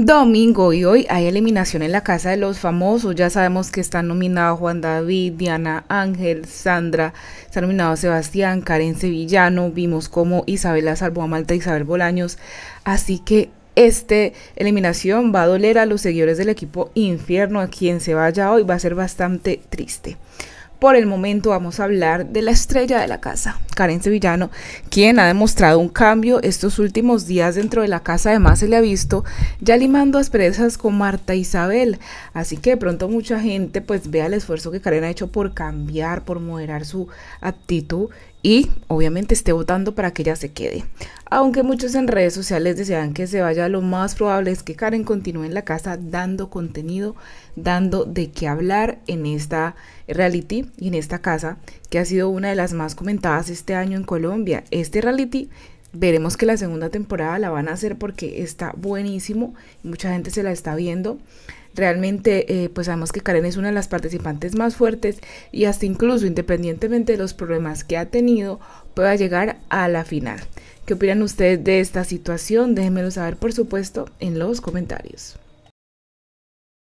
domingo y hoy hay eliminación en la casa de los famosos. Ya sabemos que están nominados Juan David, Diana Ángel, Sandra, está nominado Sebastián, Karen Sevillano. Vimos cómo Isabela salvó a Malta, Isabel Bolaños. Así que esta eliminación va a doler a los seguidores del equipo Infierno. A quien se vaya hoy va a ser bastante triste. Por el momento vamos a hablar de la estrella de la casa, Karen Sevillano, quien ha demostrado un cambio estos últimos días dentro de la casa. Además se le ha visto ya limando asperezas con Marta Isabel. Así que de pronto mucha gente pues vea el esfuerzo que Karen ha hecho por cambiar, por moderar su actitud y obviamente esté votando para que ella se quede. Aunque muchos en redes sociales desean que se vaya, lo más probable es que Karen continúe en la casa dando contenido, dando de qué hablar en esta reality y en esta casa que ha sido una de las más comentadas este año en Colombia. Este reality Veremos que la segunda temporada la van a hacer porque está buenísimo, mucha gente se la está viendo. Realmente, eh, pues sabemos que Karen es una de las participantes más fuertes y hasta incluso, independientemente de los problemas que ha tenido, pueda llegar a la final. ¿Qué opinan ustedes de esta situación? Déjenmelo saber, por supuesto, en los comentarios.